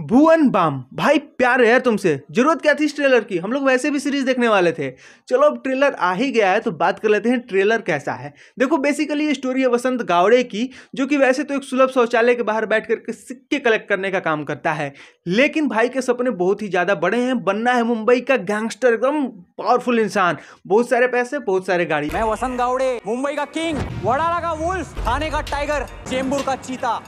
भुवन balm भाई प्यार है तुमसे जरूरत क्या थी इस ट्रेलर की हम लोग वैसे भी सीरीज देखने वाले थे चलो अब ट्रेलर आ ही गया है तो बात कर लेते हैं ट्रेलर कैसा है देखो बेसिकली ये स्टोरी है वसंत गावड़े की जो कि वैसे तो एक सुलभ शौचालय के बाहर बैठ करके सिक्के कलेक्ट करने का काम करता है लेकिन भाई के सपने बहुत ही ज़्यादा बड़े हैं बनना है मुंबई का गैंगस्टर एकदम पावरफुल इंसान बहुत सारे पैसे बहुत सारे गाड़ी मैं वसंत गावड़े मुंबई का किंग वड़ाला का वुल्फ थाने का टाइगर चेंबूर का चीता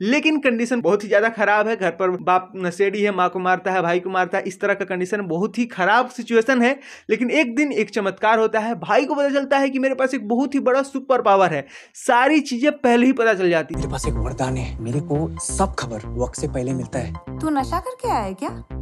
लेकिन कंडीशन बहुत ही ज़्यादा खराब है घर पर बाप नशेड़ी है माँ को मारता है भाई को मारता है इस तरह का कंडीशन बहुत ही खराब सिचुएशन है लेकिन एक दिन एक चमत्कार होता है भाई को पता चलता है कि मेरे पास एक बहुत ही बड़ा सुपर पावर है सारी चीजें पहले ही पता चल जाती है मेरे पास एक वरदान है मेरे को सब खबर वक्त से पहले मिलता है तू नशा करके आया क्या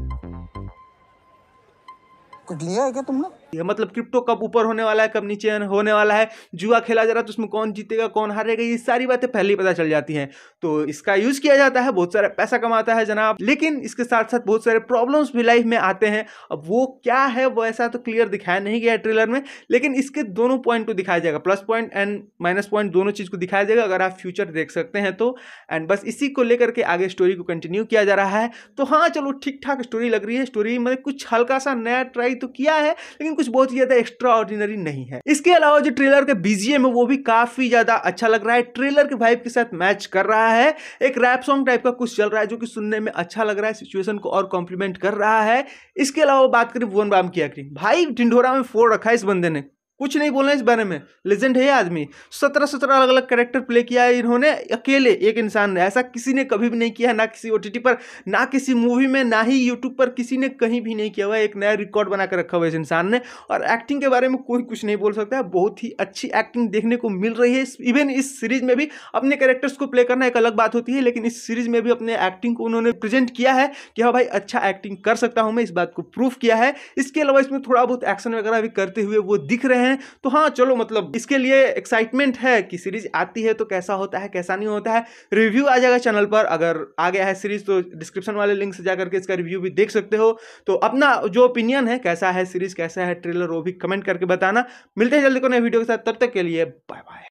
कुछ लिया है क्या तुमने ये मतलब क्रिप्टो कब ऊपर होने वाला है कब नीचे होने वाला है जुआ खेला जा रहा है तो उसमें कौन जीतेगा कौन हारेगा ये सारी बातें पहले ही पता चल जाती हैं तो इसका यूज किया जाता है बहुत सारा पैसा कमाता है जनाब लेकिन इसके साथ साथ बहुत सारे प्रॉब्लम्स भी लाइफ में आते हैं अब वो क्या है वो ऐसा तो क्लियर दिखाया नहीं गया ट्रेलर में लेकिन इसके दोनों पॉइंट को दिखाया जाएगा plus point and minus point दोनों चीज़ को दिखाया जाएगा अगर आप फ्यूचर देख सकते हैं तो एंड बस इसी को लेकर के आगे स्टोरी को कंटिन्यू किया जा रहा है तो हाँ चलो ठीक ठाक स्टोरी लग रही है स्टोरी मतलब कुछ हल्का सा नया ट्राई तो किया है लेकिन कुछ बहुत ही ज्यादा एक्स्ट्रा ऑर्डिनरी नहीं है इसके अलावा जो ट्रेलर का बीजीएम है वो भी काफी ज्यादा अच्छा लग रहा है ट्रेलर के वाइब के साथ मैच कर रहा है एक रैप सॉन्ग टाइप का कुछ चल रहा है जो कि सुनने में अच्छा लग रहा है सिचुएशन को और कॉम्प्लीमेंट कर रहा है इसके अलावा बात करें भुवन राम की एक्टिंग भाई ढिंडोरा में फोड़ रखा है इस बंदे ने कुछ नहीं बोलना इस बारे में लेजेंड है आदमी सत्रह सत्रह अलग अलग कैरेक्टर प्ले किया है इन्होंने अकेले एक इंसान ने ऐसा किसी ने कभी भी नहीं किया ना किसी ओ पर ना किसी मूवी में ना ही यूट्यूब पर किसी ने कहीं भी नहीं किया हुआ है एक नया रिकॉर्ड बनाकर रखा हुआ है इस इंसान ने और एक्टिंग के बारे में कोई कुछ नहीं बोल सकता है बहुत ही अच्छी एक्टिंग देखने को मिल रही है इवन इस सीरीज में भी अपने कैरेक्टर्स को प्ले करना एक अलग बात होती है लेकिन इस सीरीज में भी अपने एक्टिंग को उन्होंने प्रेजेंट किया है कि हाँ भाई अच्छा एक्टिंग कर सकता हूँ मैं इस बात को प्रूफ किया है इसके अलावा इसमें थोड़ा बहुत एक्शन वगैरह भी करते हुए वो दिख रहे हैं हैं तो हाँ चलो मतलब इसके लिए एक्साइटमेंट है कि सीरीज आती है तो कैसा होता है कैसा नहीं होता है रिव्यू आ जाएगा चैनल पर अगर आ गया है सीरीज तो डिस्क्रिप्शन वाले लिंक से जाकर के इसका रिव्यू भी देख सकते हो तो अपना जो ओपिनियन है कैसा है सीरीज कैसा है ट्रेलर वो भी कमेंट करके बताना मिलते हैं जल्दी को नए वीडियो के साथ तब तक के लिए बाय बाय